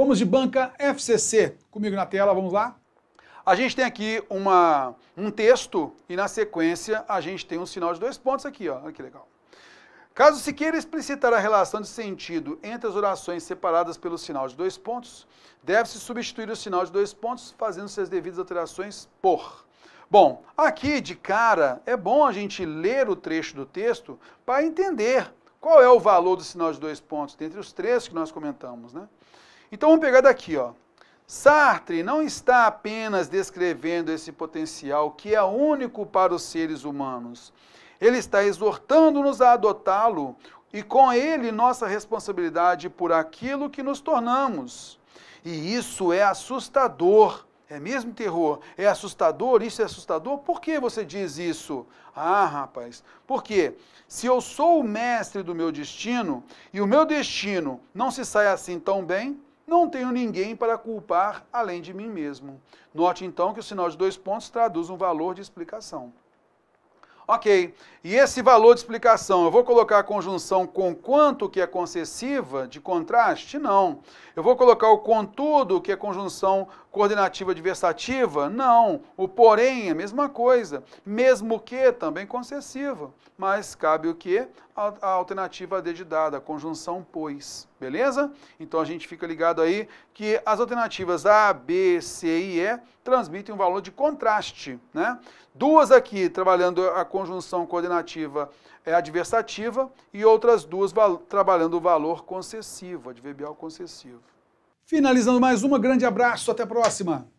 Vamos de banca FCC. Comigo na tela, vamos lá? A gente tem aqui uma, um texto e na sequência a gente tem um sinal de dois pontos aqui, ó. olha que legal. Caso se queira explicitar a relação de sentido entre as orações separadas pelo sinal de dois pontos, deve-se substituir o sinal de dois pontos fazendo-se as devidas alterações por. Bom, aqui de cara é bom a gente ler o trecho do texto para entender qual é o valor do sinal de dois pontos dentre os três que nós comentamos, né? Então vamos pegar daqui, ó. Sartre não está apenas descrevendo esse potencial que é único para os seres humanos. Ele está exortando-nos a adotá-lo e com ele nossa responsabilidade por aquilo que nos tornamos. E isso é assustador. É mesmo terror? É assustador? Isso é assustador? Por que você diz isso? Ah, rapaz, porque se eu sou o mestre do meu destino e o meu destino não se sai assim tão bem, não tenho ninguém para culpar além de mim mesmo. Note então que o sinal de dois pontos traduz um valor de explicação. Ok, e esse valor de explicação, eu vou colocar a conjunção com quanto que é concessiva de contraste? Não. Eu vou colocar o contudo, que é conjunção coordenativa adversativa? Não. O porém, é a mesma coisa. Mesmo que, também concessiva. Mas cabe o que? A alternativa dedidada, a conjunção pois beleza? Então a gente fica ligado aí que as alternativas A, B, C e E transmitem um valor de contraste, né? Duas aqui trabalhando a conjunção coordenativa é, adversativa e outras duas trabalhando o valor concessivo, adverbial concessivo. Finalizando mais uma, grande abraço, até a próxima!